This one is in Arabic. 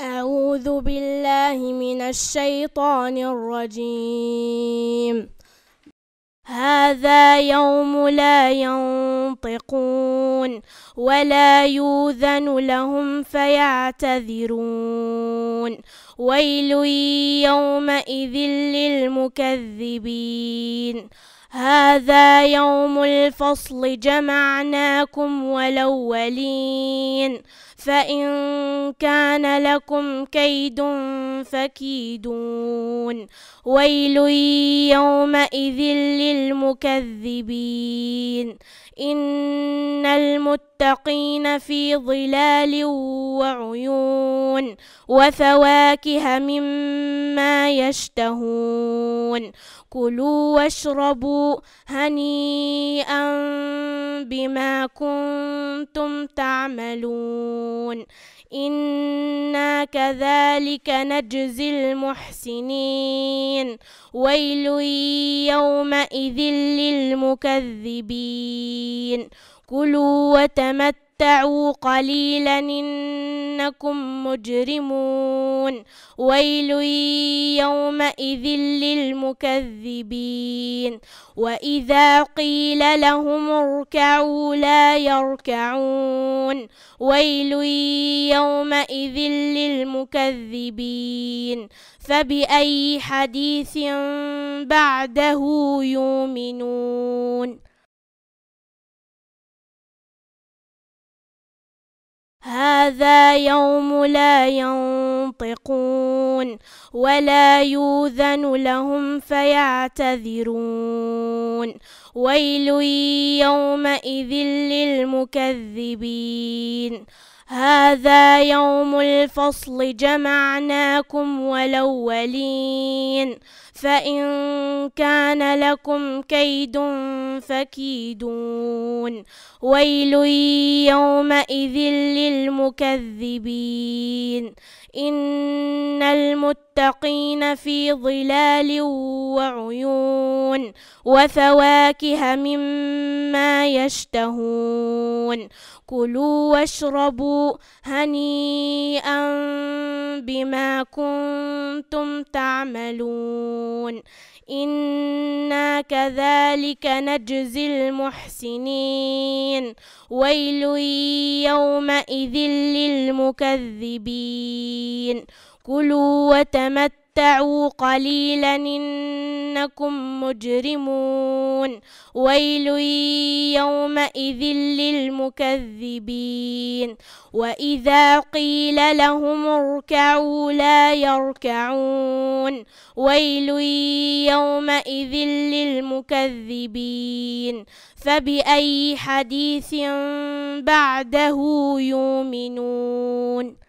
أعوذ بالله من الشيطان الرجيم هذا يوم لا ينطقون ولا يوذن لهم فيعتذرون ويل يومئذ للمكذبين هذا يوم الفصل جمعناكم والأولين فإن كان لكم كيد فكيدون ويل يومئذ للمكذبين إن المتقين في ظلال وعيون يشتهون وفواكه مما يشتهون كلوا واشربوا هنيئا بما كنتم تعملون إنا كذلك نجزي المحسنين ويل يومئذ للمكذبين كلوا وتمتعوا تمتعوا قليلا إنكم مجرمون ويل يومئذ للمكذبين وإذا قيل لهم اركعوا لا يركعون ويل يومئذ للمكذبين فبأي حديث بعده يؤمنون هذا يوم لا ينطقون ولا يوذن لهم فيعتذرون ويل يومئذ للمكذبين هذا يوم الفصل جمعناكم والأولين فإن كان لكم كيد فكيدون ويل يومئذ للمكذبين إن المتقين في ظلال وعيون وفواكه مما يشتهون كلوا واشربوا هنيئا بما كنتم تعملون إنا كذلك نجزي المحسنين ويل يومئذ للمكذبين كلوا وتمتعوا تمتعوا قليلا إنكم مجرمون ويل يومئذ للمكذبين وإذا قيل لهم اركعوا لا يركعون ويل يومئذ للمكذبين فبأي حديث بعده يؤمنون